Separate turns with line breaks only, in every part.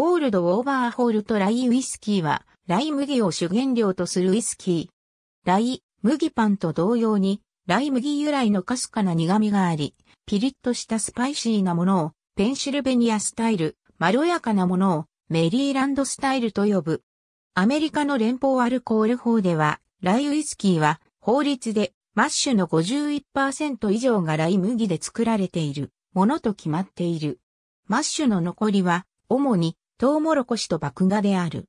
オールド・オーバーホールとライウイスキーは、ライ麦を主原料とするウイスキー。ライ、麦パンと同様に、ライ麦由来のかすかな苦味があり、ピリッとしたスパイシーなものを、ペンシルベニアスタイル、まろやかなものを、メリーランドスタイルと呼ぶ。アメリカの連邦アルコール法では、ライウイスキーは、法律で、マッシュの51%以上がライ麦で作られている、ものと決まっている。マッシュの残りは、主にトウモロコシと麦芽である。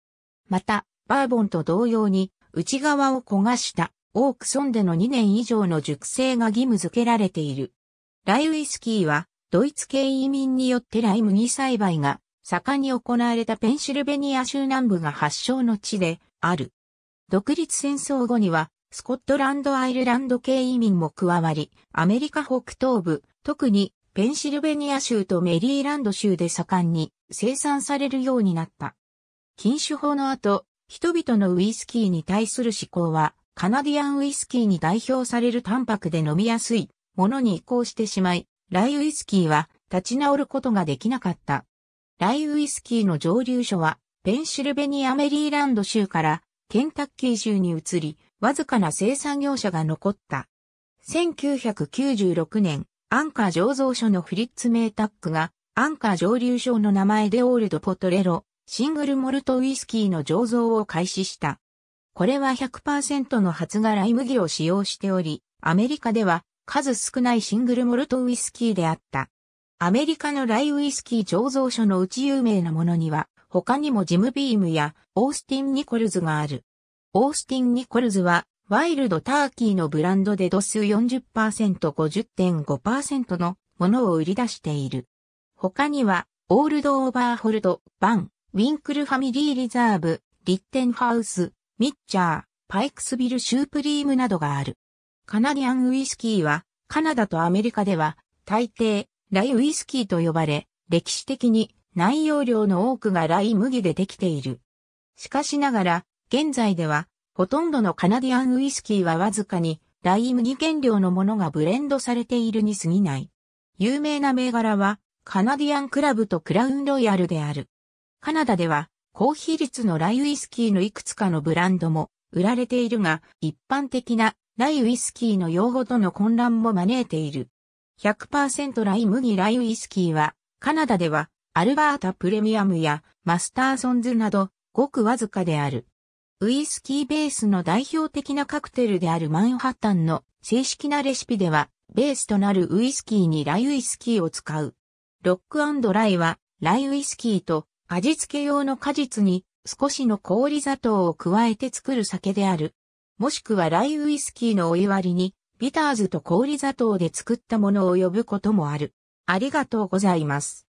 また、バーボンと同様に、内側を焦がしたオークソンでの2年以上の熟成が義務付けられている。ライウイスキーは、ドイツ系移民によってライ麦栽培が盛んに行われたペンシルベニア州南部が発祥の地である。独立戦争後には、スコットランド・アイルランド系移民も加わり、アメリカ北東部、特にペンシルベニア州とメリーランド州で盛んに生産されるようになった。禁酒法の後、人々のウイスキーに対する思考は、カナディアンウイスキーに代表されるタンパクで飲みやすいものに移行してしまい、ライウイスキーは立ち直ることができなかった。ライウイスキーの蒸留所は、ペンシルベニアメリーランド州からケンタッキー州に移り、わずかな生産業者が残った。1996年、アンカー醸造所のフリッツメータックが、アンカー蒸留所の名前でオールドポトレロ、シングルモルトウイスキーの醸造を開始した。これは100%の発芽ライ麦を使用しており、アメリカでは数少ないシングルモルトウイスキーであった。アメリカのライウイスキー醸造所のうち有名なものには、他にもジムビームやオースティン・ニコルズがある。オースティン・ニコルズはワイルドターキーのブランドで度数 40%50.5% のものを売り出している。他には、オールドオーバーホルド、バン、ウィンクルファミリーリザーブ、リッテンハウス、ミッチャー、パイクスビルシュープリームなどがある。カナディアンウイスキーは、カナダとアメリカでは、大抵、ライウイスキーと呼ばれ、歴史的に内容量の多くがライ麦でできている。しかしながら、現在ではほとんどのカナディアンウイスキーはわずかにライ麦原料のものがブレンドされているに過ぎない。有名な銘柄はカナディアンクラブとクラウンロイヤルである。カナダでは高比率のライウイスキーのいくつかのブランドも売られているが、一般的なライウイスキーの用語との混乱も招いている。100%ライ麦ライウイスキーは、カナダではアルバータプレミアムやマスターソンズなど、ごくわずかである。ウイスキーベースの代表的なカクテルであるマンハッタンの正式なレシピでは、ベースとなるウイスキーにライウイスキーを使う。ロックライは、ライウイスキーと味付け用の果実に少しの氷砂糖を加えて作る酒である。もしくはライウイスキーのお湯割りに、ビターズと氷砂糖で作ったものを呼ぶこともある。ありがとうございます。